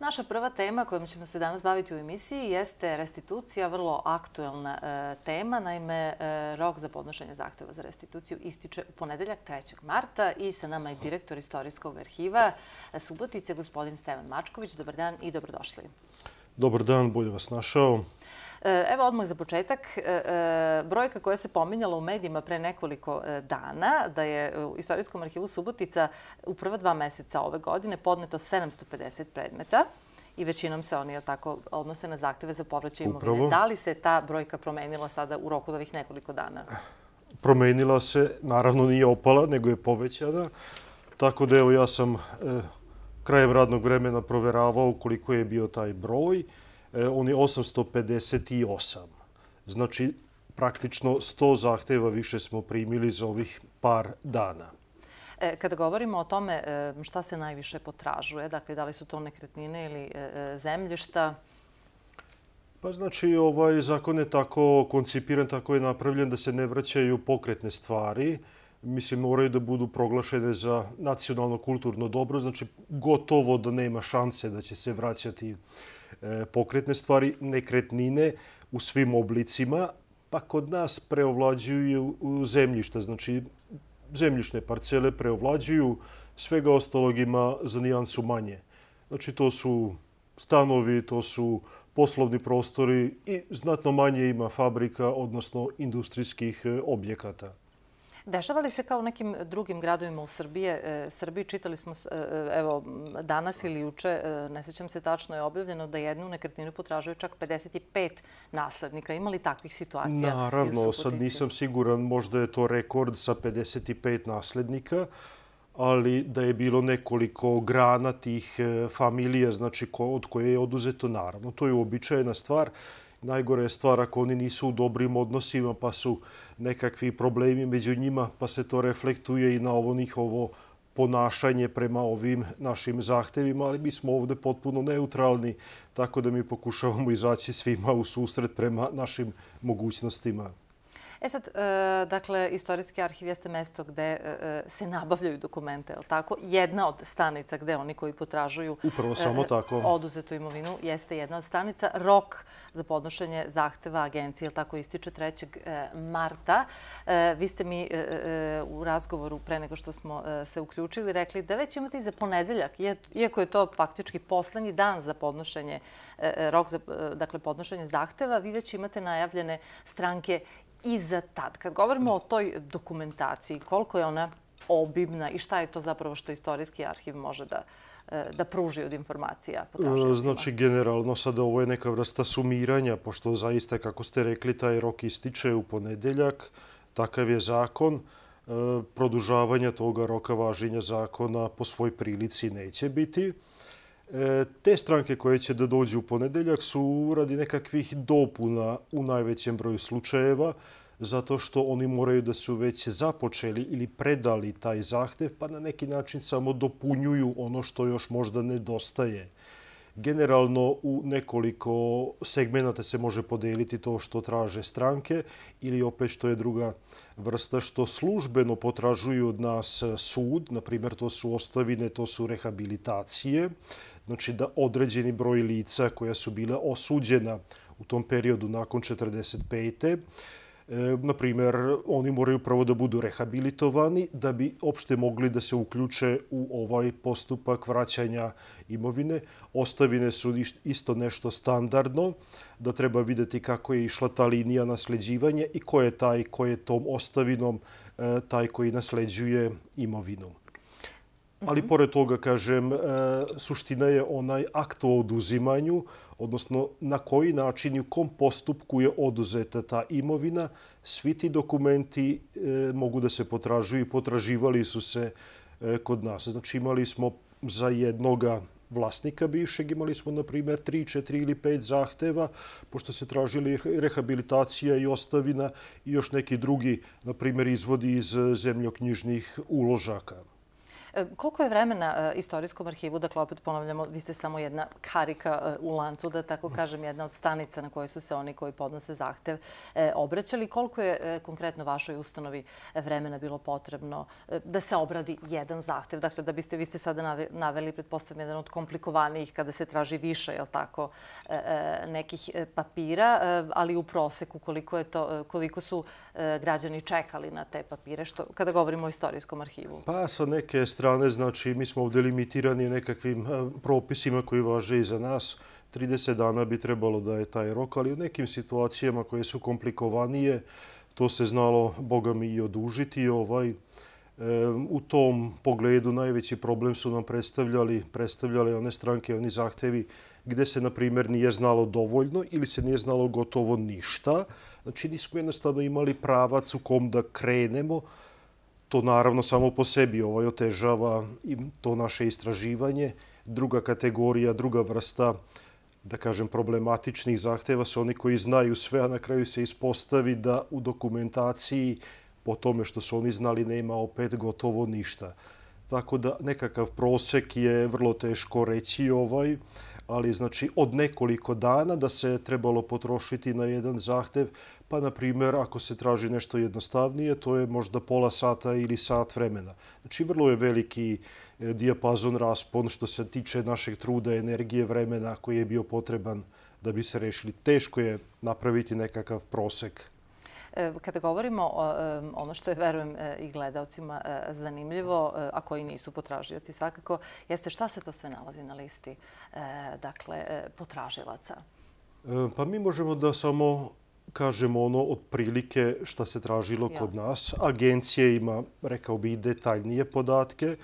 Naša prva tema kojom ćemo se danas baviti u emisiji jeste restitucija, vrlo aktuelna e, tema. Naime, e, rok za podnošenje zahteva za restituciju ističe u ponedeljak 3. marta i sa nama je direktor istorijskog arhiva Subotice, gospodin Stevan Mačković. Dobar dan i dobrodošli. Dobar dan, bolje vas našao. Eh, evo odmah za početak, eh, eh, brojka koja se pominjala u medijima pre nekoliko dana, da je u Istorijskom arhivu Subotica u prva dva meseca ove godine podneto 750 predmeta i većinom se oni tako odnose na zahteve za povraćaj imovine. Da li se ta brojka promenila sada u roku od ovih nekoliko dana? Promenila se, naravno nije opala, nego je povećana. Tako da evo ja sam krajem radnog vremena proveravao koliko je bio taj broj. E, on je 858. Znači, praktično 100 zahteva više smo primili za ovih par dana. E, kada govorimo o tome e, šta se najviše potražuje, dakle, da li su to nekretnine ili zemljišta, Pa znači, ovaj zakon je tako koncipiran, tako je napravljen da se ne vraćaju pokretne stvari. Mislim, moraju da budu proglašene za nacionalno-kulturno dobro. Znači, gotovo da nema šanse da će se vraćati E, pokretne stvari, nekretnine u svim oblicima, pa kod nas preovlađuju zemljišta, znači zemljišne parcele preovlađuju, svega ostalog ima za nijansu manje. Znači to su stanovi, to su poslovni prostori i znatno manje ima fabrika, odnosno industrijskih e, objekata. Dešava li se kao nekim drugim gradovima u e, Srbiji? Čitali smo e, e, danas ili juče, ne sjećam se tačno, je objavljeno da jednu nekretninu potražuje čak 55 naslednika. Ima li takvih situacija? Naravno, sad nisam siguran. Možda je to rekord sa 55 naslednika ali da je bilo nekoliko grana tih e, familija znači, od koje je oduzeto naravno. To je uobičajena stvar. Najgore je stvar ako oni nisu u dobrim odnosima pa su nekakvi problemi među njima pa se to reflektuje i na ovo njihovo ponašanje prema ovim našim zahtevima, ali mi smo ovdje potpuno neutralni, tako da mi pokušavamo izaći svima u susret prema našim mogućnostima. E sad, e, dakle, istorijski arhiv jeste mesto gde e, e, se nabavljaju dokumente, je li tako? Jedna od stanica gde oni koji potražuju oduzetu imovinu jeste jedna od stanica. Rok za podnošenje zahteva agencije, je li tako, ističe 3. marta. Vi ste mi u razgovoru pre nego što smo se uključili rekli da već imate i za ponedeljak, iako je to faktički poslednji dan za podnošenje, rok za dakle, podnošenje zahteva, vi već imate najavljene stranke i za tad. Kad govorimo o toj dokumentaciji, koliko je ona obimna i šta je to zapravo što istorijski arhiv može da e, da pruži od informacija potražnicima? Znači, generalno sad ovo je neka vrsta sumiranja, pošto zaista, kako ste rekli, taj rok ističe u ponedeljak, takav je zakon, e, produžavanja toga roka važenja zakona po svoj prilici neće biti. E, te stranke koje će da dođu u ponedeljak su uradi nekakvih dopuna u najvećem broju slučajeva, zato što oni moraju da su već započeli ili predali taj zahtev, pa na neki način samo dopunjuju ono što još možda nedostaje. Generalno u nekoliko segmenta se može podeliti to što traže stranke ili opet što je druga vrsta što službeno potražuju od nas sud, na primjer to su ostavine, to su rehabilitacije, znači da određeni broj lica koja su bila osuđena u tom periodu nakon 45. E, Na primjer, oni moraju prvo da budu rehabilitovani da bi opšte mogli da se uključe u ovaj postupak vraćanja imovine. Ostavine su isto nešto standardno, da treba videti kako je išla ta linija nasljeđivanja i ko je taj ko je tom ostavinom e, taj koji nasljeđuje imovinom ali mhm. pored toga, kažem, e, suština je onaj akt o oduzimanju, odnosno na koji način i u kom postupku je oduzeta ta imovina. Svi ti dokumenti e, mogu da se potražuju i potraživali su se e, kod nas. Znači imali smo za jednoga vlasnika bivšeg, imali smo na primjer 3, 4 ili 5 zahteva, pošto se tražili rehabilitacija i ostavina i još neki drugi, na primjer, izvodi iz zemljoknjižnih uložaka. E, koliko je vremena e, istorijskom arhivu, dakle opet ponavljamo, vi ste samo jedna karika e, u lancu, da tako kažem, jedna od stanica na kojoj su se oni koji podnose zahtev obraćali. Koliko je konkretno vašoj ustanovi vremena bilo potrebno da se obradi jedan zahtev? Dakle, da biste, vi ste sada naveli, pretpostavljam, jedan od komplikovanijih kada se traži više, je jel tako, nekih papira, ali u proseku koliko, je to, koliko su građani čekali na te papire, što, kada govorimo o istorijskom arhivu? Pa sa neke strane, znači mi smo ovdje limitirani nekakvim eh, propisima koji važe i za nas. 30 dana bi trebalo da je taj rok, ali u nekim situacijama koje su komplikovanije, to se znalo, Boga mi, i odužiti. Ovaj, eh, u tom pogledu najveći problem su nam predstavljali, predstavljali one stranke, oni zahtevi gdje se, na primjer, nije znalo dovoljno ili se nije znalo gotovo ništa. Znači, nismo jednostavno imali pravac u kom da krenemo, To naravno samo po sebi ovaj i to naše istraživanje. Druga kategorija, druga vrsta, da kažem, problematičnih zahteva su oni koji znaju sve, a na kraju se ispostavi da u dokumentaciji po tome što su oni znali nema opet gotovo ništa. Tako da nekakav prosek je vrlo teško reći ovaj, ali znači od nekoliko dana da se trebalo potrošiti na jedan zahtev, Pa, na primjer, ako se traži nešto jednostavnije, to je možda pola sata ili sat vremena. Znači, vrlo je veliki e, dijapazon raspon što se tiče našeg truda, energije, vremena koji je bio potreban da bi se rešili. Teško je napraviti nekakav prosek. E, kada govorimo o e, ono što je, verujem, i gledalcima zanimljivo, a koji nisu potražioci svakako, jeste šta se to sve nalazi na listi dakle, potražilaca? Pa mi možemo da samo kažemo ono otprilike šta se tražilo kod nas. Agencije ima, rekao bi, detaljnije podatke,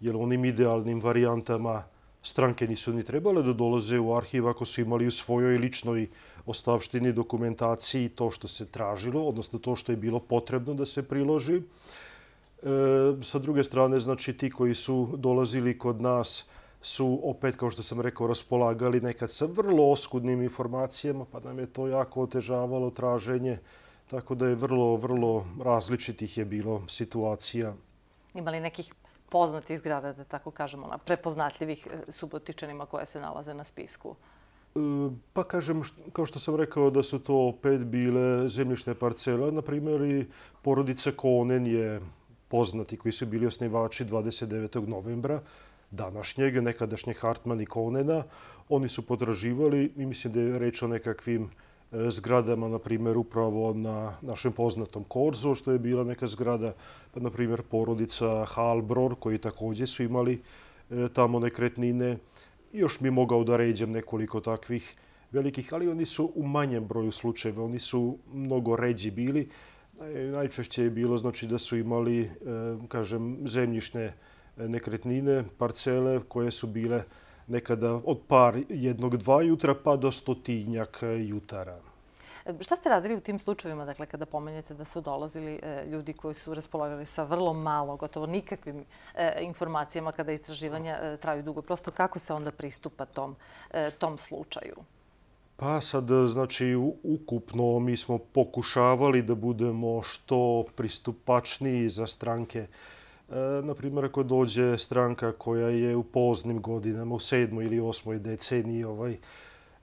jer onim idealnim varijantama stranke nisu ni trebale da dolaze u arhiv ako su imali u svojoj ličnoj ostavštini dokumentaciji to što se tražilo, odnosno to što je bilo potrebno da se priloži. E, sa druge strane, znači ti koji su dolazili kod nas, su opet, kao što sam rekao, raspolagali nekad sa vrlo oskudnim informacijama, pa nam je to jako otežavalo traženje, tako da je vrlo, vrlo različitih je bilo situacija. Imali nekih poznatih zgrada, da tako kažemo, na prepoznatljivih e, subotičanima koje se nalaze na spisku? E, pa kažem, kao što sam rekao, da su to opet bile zemljišne parcele. Na primjer, i porodica Konen je poznati koji su bili osnivači 29. novembra današnjeg, nekadašnjeg Hartmann i Konena. Oni su potraživali i mislim da je reč o nekakvim e, zgradama, na primjer, upravo na našem poznatom Korzu, što je bila neka zgrada, pa, na primjer, porodica Halbror, koji također su imali e, tamo nekretnine. Još mi mogao da ređem nekoliko takvih velikih, ali oni su u manjem broju slučajeva, oni su mnogo ređi bili. najčešće je bilo znači, da su imali, e, kažem, zemljišne E, nekretnine, parcele koje su bile nekada od par jednog dva jutra pa do stotinjak e, jutara. Šta ste radili u tim slučajima dakle, kada pomenjete da su dolazili e, ljudi koji su raspolagali sa vrlo malo, gotovo nikakvim informacijama kada istraživanja traju dugo? Prosto kako se onda pristupa tom slučaju? Pa sad, znači, ukupno mi smo pokušavali da budemo što pristupačniji za stranke E, na primjer, ako dođe stranka koja je u poznim godinama, u sedmoj ili osmoj deceniji, ovaj,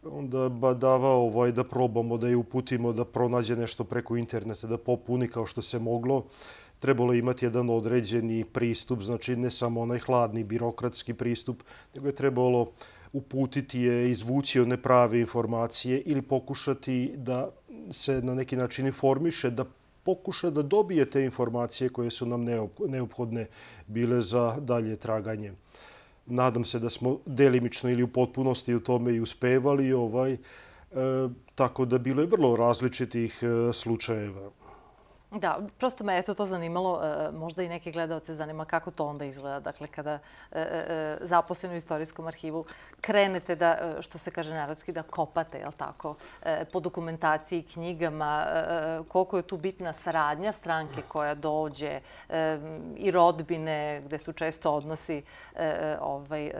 onda ba dava ovaj, da probamo, da je uputimo, da pronađe nešto preko interneta, da popuni kao što se moglo, trebalo je imati jedan određeni pristup, znači ne samo onaj hladni birokratski pristup, nego je trebalo uputiti je, izvući one prave informacije ili pokušati da se na neki način informiše, da pokuša da dobije te informacije koje su nam neophodne bile za dalje traganje. Nadam se da smo delimično ili u potpunosti u tome i uspevali, ovaj, e, tako da bilo je vrlo različitih e, slučajeva. Da, prosto me je to zanimalo. E, možda i neke gledalce zanima kako to onda izgleda. Dakle, kada e, e, zaposlenu u istorijskom arhivu krenete da, što se kaže narodski, da kopate, jel tako, po dokumentaciji i knjigama, koliko je tu bitna saradnja stranke koja dođe i rodbine, gde su često odnosi ovaj,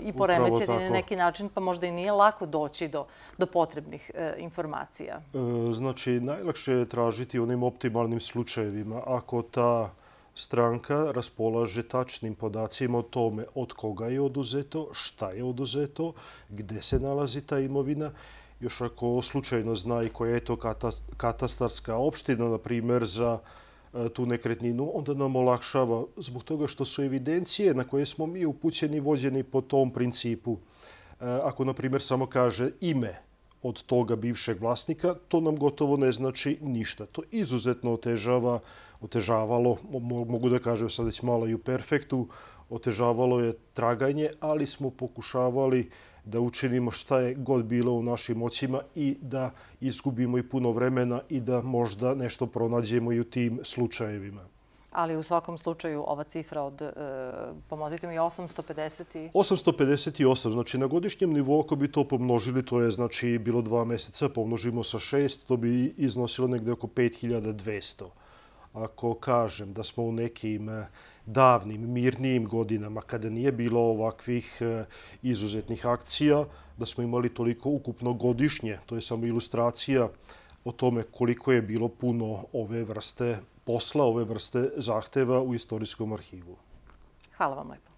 i poremećeni na neki način, pa možda i nije lako doći do potrebnih informacija. Znači, najlakše je tražiti onim onim optimalnim slučajevima, ako ta stranka raspolaže tačnim podacima o tome od koga je oduzeto, šta je oduzeto, gde se nalazi ta imovina, još ako slučajno zna i koja je to katastarska opština, na primjer, za e, tu nekretninu, onda nam olakšava zbog toga što su evidencije na koje smo mi upućeni vođeni po tom principu. E, ako, na primjer, samo kaže ime, od toga bivšeg vlasnika, to nam gotovo ne znači ništa. To izuzetno otežava, otežavalo, mogu da kažem sad već malo i u perfektu, otežavalo je traganje, ali smo pokušavali da učinimo šta je god bilo u našim moćima i da izgubimo i puno vremena i da možda nešto pronađemo i u tim slučajevima. Ali u svakom slučaju ova cifra od, e, pomozite mi, 850... 858, znači na godišnjem nivou ako bi to pomnožili, to je znači bilo dva meseca, pomnožimo sa šest, to bi iznosilo negde oko 5200. Ako kažem da smo u nekim e, davnim, mirnijim godinama, kada nije bilo ovakvih e, izuzetnih akcija, da smo imali toliko ukupno godišnje, to je samo ilustracija o tome koliko je bilo puno ove vrste posla ove vrste zahteva u istorijskom arhivu. Hvala vam lepo.